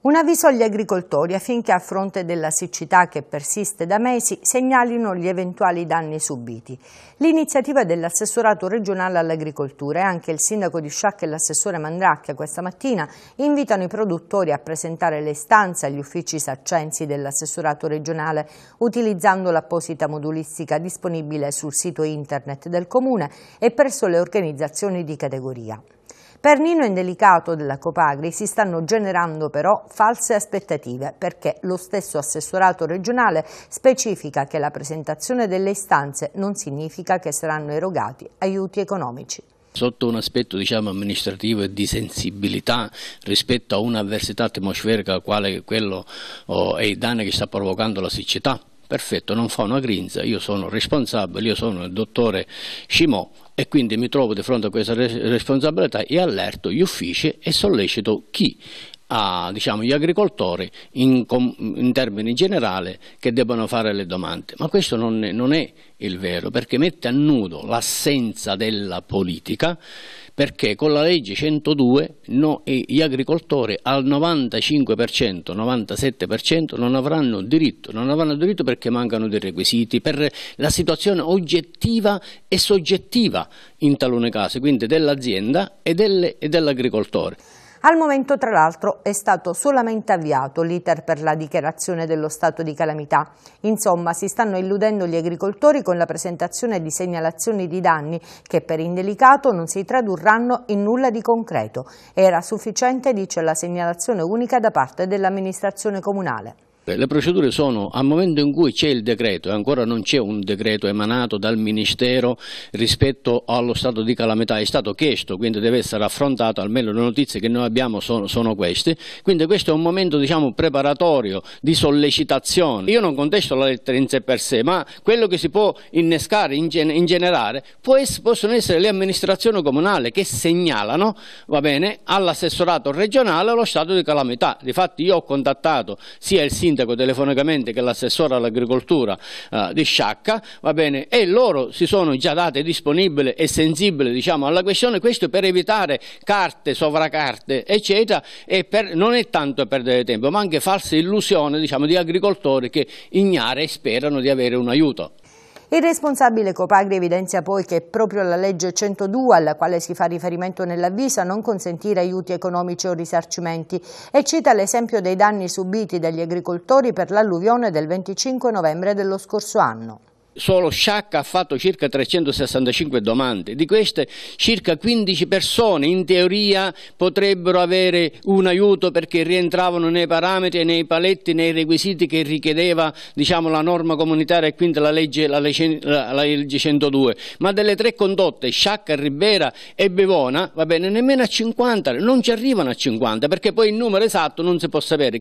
Un avviso agli agricoltori affinché a fronte della siccità che persiste da mesi segnalino gli eventuali danni subiti. L'iniziativa dell'assessorato regionale all'agricoltura e anche il sindaco di Sciacca e l'assessore Mandracchia questa mattina invitano i produttori a presentare le istanze agli uffici saccensi dell'assessorato regionale utilizzando l'apposita modulistica disponibile sul sito internet del comune e presso le organizzazioni di categoria. Per Nino Indelicato della Copagri si stanno generando però false aspettative perché lo stesso assessorato regionale specifica che la presentazione delle istanze non significa che saranno erogati aiuti economici sotto un aspetto diciamo, amministrativo e di sensibilità rispetto a un'avversità atmosferica quale quello oh, e i danni che sta provocando la siccità. Perfetto, non fa una grinza, io sono responsabile, io sono il dottore Scimò, e quindi mi trovo di fronte a questa responsabilità e allerto gli uffici e sollecito chi ha diciamo, gli agricoltori in, in termini generali che debbano fare le domande. Ma questo non è, non è il vero, perché mette a nudo l'assenza della politica, perché con la legge 102 no, gli agricoltori al 95%, 97% non avranno diritto, non avranno diritto perché mancano dei requisiti, per la situazione oggettiva e soggettiva in talune case, quindi dell'azienda e dell'agricoltore. al momento, tra l'altro, è stato solamente avviato l'iter per la dichiarazione dello stato di calamità. Insomma, si stanno illudendo gli agricoltori con la presentazione di segnalazioni di danni che per indelicato non si tradurranno in nulla di concreto. Era sufficiente, dice la segnalazione unica da parte dell'amministrazione comunale. Eh, le procedure sono al momento in cui c'è il decreto e ancora non c'è un decreto emanato dal Ministero rispetto allo stato di calamità, è stato chiesto, quindi deve essere affrontato, almeno le notizie che noi abbiamo sono, sono queste, quindi questo è un momento diciamo, preparatorio di sollecitazione. Io non contesto la lettera in sé per sé, ma quello che si può innescare, in, ingenerare, possono essere le amministrazioni comunali che segnalano all'assessorato regionale lo stato di calamità. Difatti io ho contattato sia il sindaco sindaco telefonicamente che l'assessore all'agricoltura eh, di Sciacca va bene, e loro si sono già date disponibili e sensibili diciamo, alla questione, questo per evitare carte, sovracarte eccetera e per, non è tanto perdere tempo ma anche false illusioni diciamo, di agricoltori che ignare e sperano di avere un aiuto. Il responsabile Copagri evidenzia poi che proprio la legge 102 alla quale si fa riferimento nell'avviso a non consentire aiuti economici o risarcimenti e cita l'esempio dei danni subiti dagli agricoltori per l'alluvione del 25 novembre dello scorso anno solo Sciacca ha fatto circa 365 domande, di queste circa 15 persone in teoria potrebbero avere un aiuto perché rientravano nei parametri, nei paletti, nei requisiti che richiedeva diciamo, la norma comunitaria e quindi la legge, la legge, la legge 102, ma delle tre condotte, Sciacca, Ribera e Bevona, va bene, nemmeno a 50, non ci arrivano a 50 perché poi il numero esatto non si può sapere.